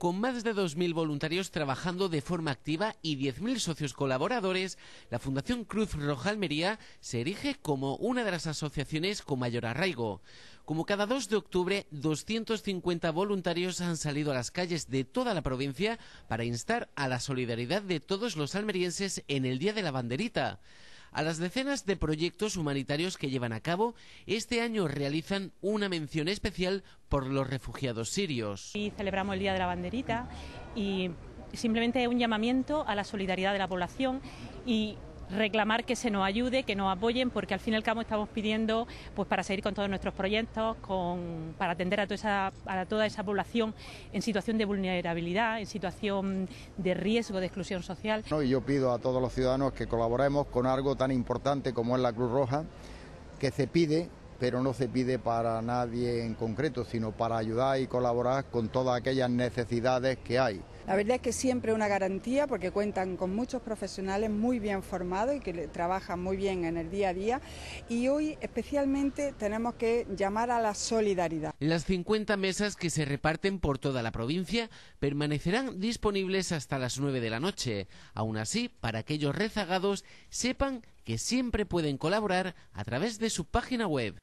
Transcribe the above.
Con más de 2.000 voluntarios trabajando de forma activa y 10.000 socios colaboradores, la Fundación Cruz Roja Almería se erige como una de las asociaciones con mayor arraigo. Como cada 2 de octubre, 250 voluntarios han salido a las calles de toda la provincia para instar a la solidaridad de todos los almerienses en el Día de la Banderita. A las decenas de proyectos humanitarios que llevan a cabo, este año realizan una mención especial por los refugiados sirios. Y celebramos el Día de la Banderita y simplemente un llamamiento a la solidaridad de la población y reclamar que se nos ayude, que nos apoyen, porque al fin y al cabo estamos pidiendo pues para seguir con todos nuestros proyectos, con, para atender a toda, esa, a toda esa población en situación de vulnerabilidad, en situación de riesgo de exclusión social. y yo pido a todos los ciudadanos que colaboremos con algo tan importante como es la Cruz Roja, que se pide pero no se pide para nadie en concreto, sino para ayudar y colaborar con todas aquellas necesidades que hay. La verdad es que siempre una garantía porque cuentan con muchos profesionales muy bien formados y que trabajan muy bien en el día a día y hoy especialmente tenemos que llamar a la solidaridad. Las 50 mesas que se reparten por toda la provincia permanecerán disponibles hasta las 9 de la noche. Aún así, para aquellos rezagados sepan que siempre pueden colaborar a través de su página web.